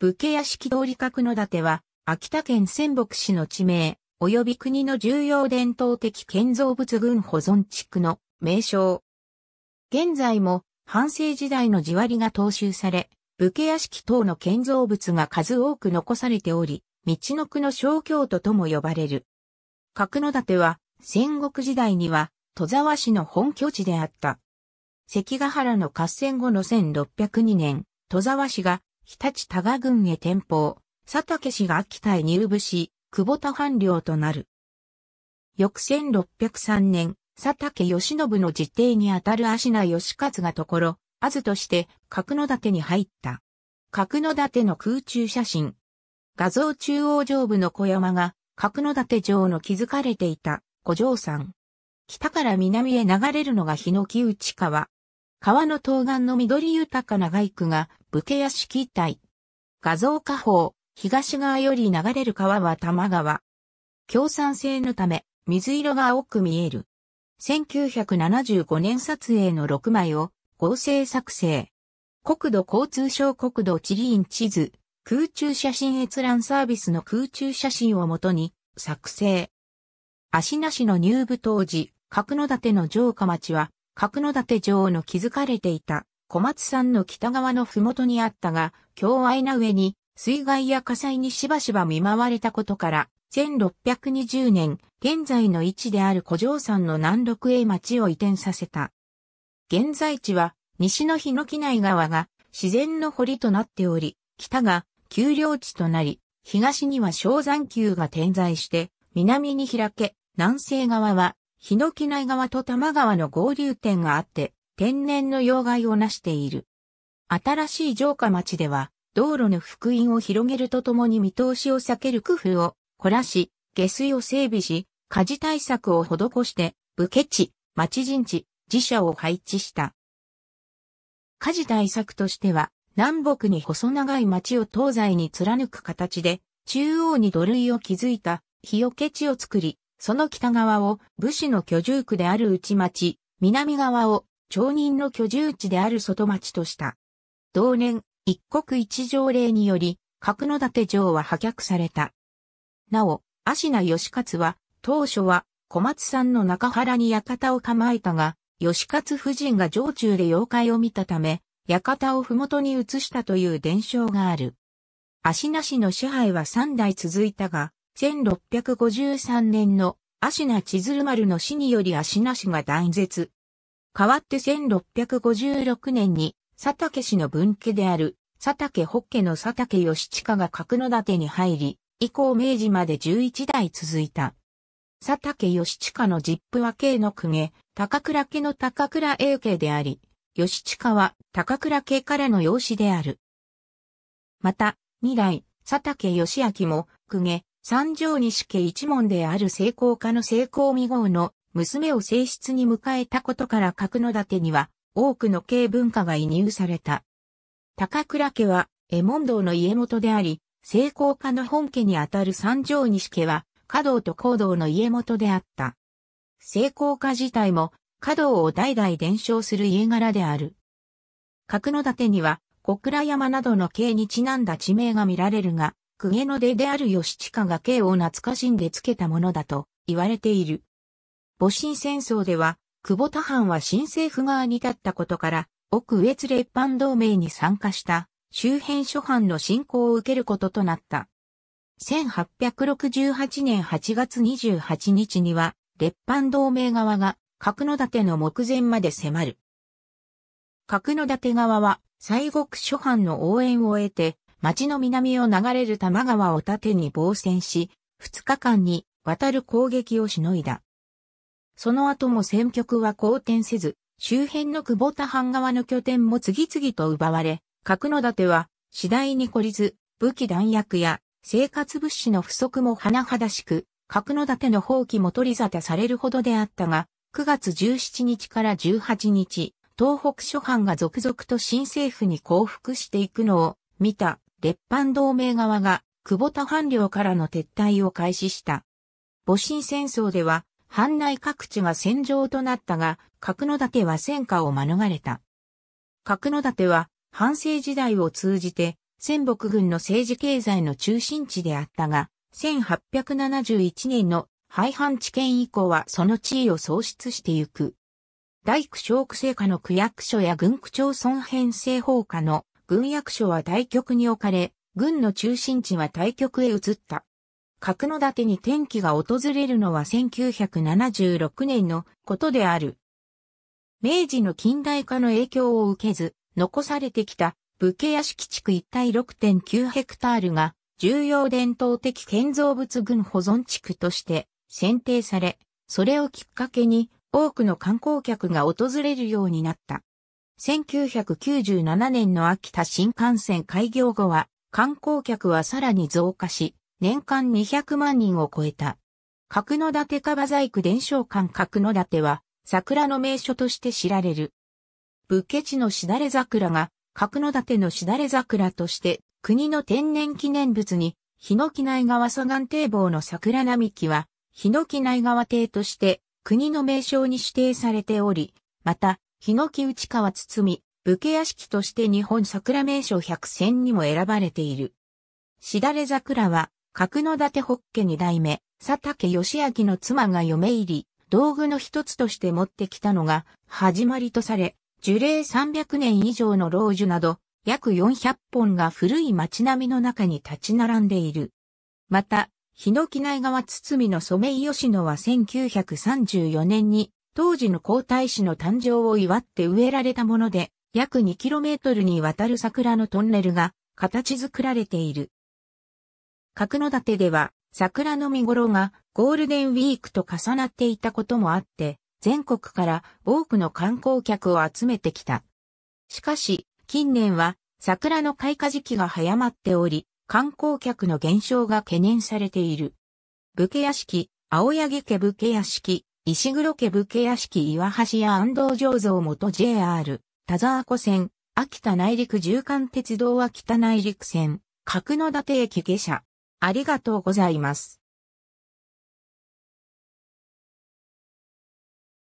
武家屋敷通り角の館は、秋田県仙北市の地名、及び国の重要伝統的建造物群保存地区の名称。現在も、半世時代の地割りが踏襲され、武家屋敷等の建造物が数多く残されており、道の区の小京都とも呼ばれる。角の館は、戦国時代には、戸沢市の本拠地であった。関ヶ原の合戦後の1602年、戸沢市が日立多賀郡へ転向、佐竹氏が秋田へ入部し、久保田藩領となる。翌1603年、佐竹義信の実定にあたる足名義勝がところ、あずとして角館に入った。角館の空中写真。画像中央上部の小山が、角館城の築かれていた古城山。北から南へ流れるのが日の木内川。川の東岸の緑豊かな外区が武家屋敷一帯。画像下方、東側より流れる川は多摩川。共産性のため、水色が青く見える。1975年撮影の6枚を合成作成。国土交通省国土地理院地図、空中写真閲覧サービスの空中写真をもとに作成。足なしの入部当時、角立の城下町は角館城の築かれていた小松山の北側の麓にあったが、境愛な上に水害や火災にしばしば見舞われたことから、1620年、現在の位置である古城山の南麓へ町を移転させた。現在地は、西の日木内川が自然の堀となっており、北が丘陵地となり、東には小山丘が点在して、南に開け、南西側は日野木内川と多摩川の合流点があって、天然の要害をなしている。新しい城下町では、道路の福音を広げるとともに見通しを避ける工夫を凝らし、下水を整備し、火事対策を施して、武家地、町陣地、自社を配置した。火事対策としては、南北に細長い町を東西に貫く形で、中央に土塁を築いた、日よけ地を作り、その北側を武士の居住区である内町、南側を町人の居住地である外町とした。同年、一国一条令により、角館城は破却された。なお、芦名義勝は、当初は小松さんの中原に館を構えたが、義勝夫人が城中で妖怪を見たため、館を麓に移したという伝承がある。芦名市の支配は三代続いたが、1653年の芦名千鶴丸の死により芦名氏が断絶。代わって1656年に佐竹氏の分家である佐竹北家の佐竹義親が角盾に入り、以降明治まで11代続いた。佐竹義親の実父は家の公家、高倉家の高倉英家であり、義親は高倉家からの養子である。また、二代、佐竹義明も、公家、三条西家一門である成功家の成功未号の娘を正室に迎えたことから角館には多くの軽文化が移入された。高倉家は、江門堂の家元であり、成功家の本家にあたる三条西家は、華道と高道の家元であった。成功家自体も、華道を代々伝承する家柄である。角館には、小倉山などの系にちなんだ地名が見られるが、公家の出である地親が慶を懐かしんでつけたものだと言われている。戊辰戦争では、久保田藩は新政府側に立ったことから、奥越列藩同盟に参加した周辺諸藩の侵攻を受けることとなった。1868年8月28日には、列藩同盟側が角館の目前まで迫る。角館側は西国諸藩の応援を得て、町の南を流れる多摩川を盾に防戦し、2日間に渡る攻撃をしのいだ。その後も戦局は好転せず、周辺の久保田半側の拠点も次々と奪われ、角館は次第に孤立、武器弾薬や生活物資の不足も甚だしく、角館の放棄も取り沙汰されるほどであったが、9月17日から18日、東北諸藩が続々と新政府に降伏していくのを見た列藩同盟側が久保田藩領からの撤退を開始した。戊辰戦争では、藩内各地が戦場となったが、角館は戦火を免れた。角館は、藩政時代を通じて、戦北軍の政治経済の中心地であったが、1871年の廃藩置県以降はその地位を喪失してゆく。大工小区政下の区役所や軍区町村編成法下の軍役所は対局に置かれ、軍の中心地は対局へ移った。角の館に転機が訪れるのは1976年のことである。明治の近代化の影響を受けず、残されてきた武家屋敷地区一帯6.9ヘクタールが重要伝統的建造物群保存地区として選定され、それをきっかけに多くの観光客が訪れるようになった。1997年の秋田新幹線開業後は、観光客はさらに増加し、年間200万人を超えた。角野立川細工伝承館角野立は、桜の名所として知られる。武家地のしだれ桜が、角野立のしだれ桜として、国の天然記念物に、ヒノキ内川左岸堤防の桜並木は、ヒノキ内川堤として、国の名称に指定されており、また、ヒノキ内川堤、武家屋敷として日本桜名所百選にも選ばれている。しだれ桜は、角館ホッケ二代目、佐竹義明の妻が嫁入り、道具の一つとして持ってきたのが、始まりとされ、樹齢300年以上の老樹など、約400本が古い町並みの中に立ち並んでいる。また、ヒノキ内川堤のソメイヨシノは1934年に当時の皇太子の誕生を祝って植えられたもので、約 2km にわたる桜のトンネルが形作られている。角館では桜の見頃がゴールデンウィークと重なっていたこともあって、全国から多くの観光客を集めてきた。しかし、近年は桜の開花時期が早まっており、観光客の減少が懸念されている。武家屋敷、青柳家武家屋敷、石黒家武家屋敷岩橋や安藤醸造元 JR、田沢湖線、秋田内陸縦貫鉄道秋田内陸線、角館駅下車。ありがとうございます。